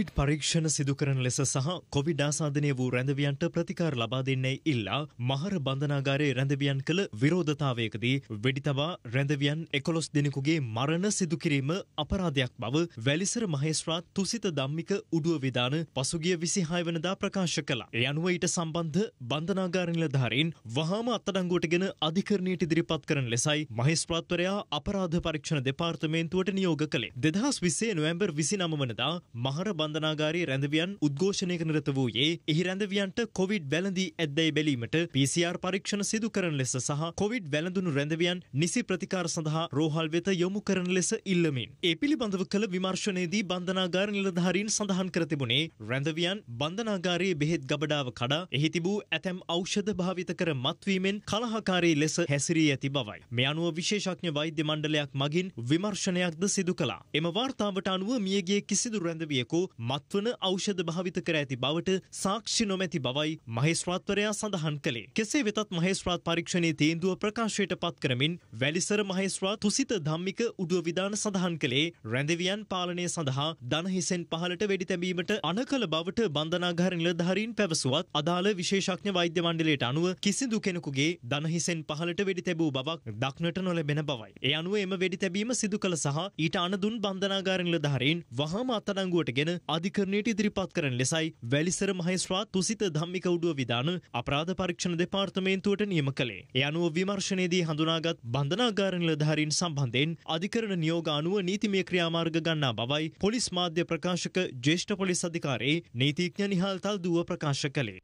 විඩ් පරීක්ෂණ සිදුකරන ලෙස සහ කොවිඩ් ආසාධනය වූ රැඳවියන්ට ප්‍රතිකාර ලබා දෙන්නේ ඉල්ලා මහර බන්ධනාගාරයේ රැඳවියන් කළ විරෝධතාවයකදී වෙඩි තබා රැඳවියන් එකොළොස් දෙනෙකුගේ මරණ සිදු කිරීම අපරාධයක් බව වැලිසර මහේස්ත්‍රාත් තුසිත ධම්මික උඩුව විධාන පසුගිය 26 වෙනිදා ප්‍රකාශ කළා. ඒ අනුව ඊට සම්බන්ධ බන්ධනාගාර නිලධාරීන් වහාම අත්අඩංගුවටගෙන අධිකරණයට ඉදිරිපත් කරන ලෙසයි මහේස්ත්‍රාත්වරයා අපරාධ පරීක්ෂණ දෙපාර්තමේන්තුවට නියෝග කළේ. 2020 නොවැම්බර් 29 වනදා මහර බන්ධනාගාරයේ රැඳවියන් උද්ඝෝෂණයක නිරත වූයේ එහි රැඳවියන්ට කොවිඩ් වැළඳී ඇද්දැයි බැලීමට PCR පරීක්ෂණ සිදු කරන ලෙස සහ කොවිඩ් වැළඳුණු රැඳවියන් නිසි ප්‍රතිකාර සඳහා රෝහල් වෙත යොමු කරන ලෙස ඉල්ලමින් ඒ පිළිබඳව කළ විමර්ශනයේදී බන්ධනාගාර නිලධාරීන් සඳහන් කර තිබුණේ රැඳවියන් බන්ධනාගාරයේ බෙහෙත් ගබඩාව කඩා එහි තිබූ ඇතැම් ඖෂධ භාවිත කර මත්වීමෙන් කලහකාරී ලෙස හැසිරී ඇති බවයි. මේ අනුව විශේෂඥ වෛද්‍ය මණ්ඩලයක් මගින් විමර්ශනයක්ද සිදු කළා. එම වාර්තාවට අනුව මියගේ කිසිදු රැඳවියෙකු මත්වන ඖෂධ භාවිත කර ඇති බවට සාක්ෂි නොමැති බවයි මහේස්ත්‍රාත්වරයා සඳහන් කළේ. කෙසේ වෙතත් මහේස්ත්‍රාත් පරීක්ෂණයේ තීන්දුව ප්‍රකාශයට පත් කරමින් වැලිසර මහේස්ත්‍රාත් තුසිත ධම්මික උඩුව විධාන සඳහන් කළේ රැඳවියන් පාලනය සඳහා දනහිසෙන් පහලට වෙඩි තැබීමට අනකල බවට බන්ධනාගාර නිලධාරීන් පැවසුවත් අදාළ විශේෂඥ වෛද්‍ය මණ්ඩලයට අනුව කිසිදු කෙනෙකුගේ දනහිසෙන් පහලට වෙඩි තැබූ බවක් දක්නට නොලැබෙන බවයි. ඒ අනුව එම වෙඩි තැබීම සිදු කළ සහ ඊට අනදුන් බන්ධනාගාර නිලධාරීන් වහාම අත්අඩංගුවට ගෙන අධිකරණයට ඉදිරිපත් කරන ලෙසයි වැලිසර මහේස්ත්‍රා තුසිත ධම්මික උඩුව විධාන අපරාධ පරීක්ෂණ දෙපාර්තමේන්තුවට නියම කළේ. ඒ අනුව විමර්ශනයේදී හඳුනාගත් බන්ධනාගාර නිලධාරීන් සම්බන්ධයෙන් අධිකරණ නියෝග අනුව නීතිමය ක්‍රියාමාර්ග ගන්නා බවයි පොලිස් මාධ්‍ය ප්‍රකාශක ජේෂ්ඨ පොලිස් අධිකාරී නීතිඥ නිහාල් තල්දුව ප්‍රකාශ කළේ.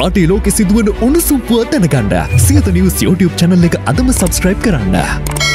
රටේ ලෝකෙ සිදුවන උණුසුම්පුව දැනගන්න සියත නිවස් YouTube channel එක අදම subscribe කරන්න.